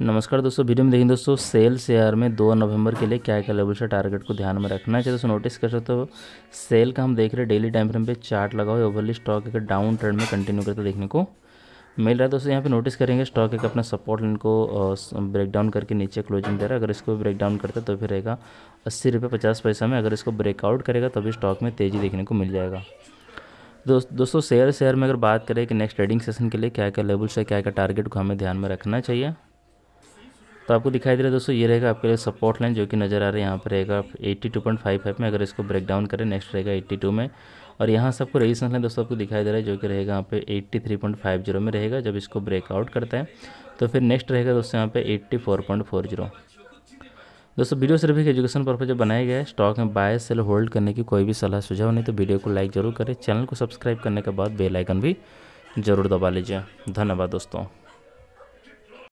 नमस्कार दोस्तों वीडियो में देखें दोस्तों सेल शेयर में दो नवंबर के लिए क्या क्या लेवल से टारगेट को ध्यान में रखना है चाहिए दोस्तों नोटिस कर सकते हो सेल का हम देख रहे हैं डेली टाइम फ्रेम पे चार्ट लगा हुआ है ओवरली स्टॉक एक डाउन ट्रेंड में कंटिन्यू करते देखने को मिल रहा है दोस्तों यहाँ पे नोटिस करेंगे स्टॉक एक अपना सपोर्ट लाइन को ब्रेक डाउन करके नीचे क्लोजिंग दे रहा है अगर इसको ब्रेक डाउन करता तो फिर रहेगा अस्सी रुपये पचास पैसा में अगर इसको ब्रेकआउट करेगा तभी स्टॉक में तेज़ी देखने को मिल जाएगा दोस्त दोस्तों शेयर शेयर में अगर बात करें कि नेक्स्ट ट्रेडिंग सेशन के लिए क्या क्या लेवल्स है क्या क्या टारगेट को हमें ध्यान में रखना चाहिए तो आपको दिखाई दे रहा है दोस्तों ये रहेगा आपके लिए सपोर्ट लाइन जो कि नज़र आ रहा है यहाँ पर रहेगा 82.55 में अगर इसको ब्रेक डाउन करें नेक्स्ट रहेगा 82 में और यहाँ से आपको रेजिस्टेंस लाइन दोस्तों आपको दिखाई दे रहा है जो कि रहेगा यहाँ पे 83.50 में रहेगा जब इसको ब्रेकआउट करता है तो फिर नेक्स्ट रहेगा दोस्तों यहाँ पे जीरो दोस्तों वीडियो सिर्फ एक एजुकेशन पर्पज बनाया गया है स्टॉक में बाय सेल होल्ड करने की कोई भी सलाह सुझाव नहीं तो वीडियो को लाइक जरूर करें चैनल को सब्सक्राइब करने के बाद बेलाइकन भी जरूर दबा लीजिए धन्यवाद दोस्तों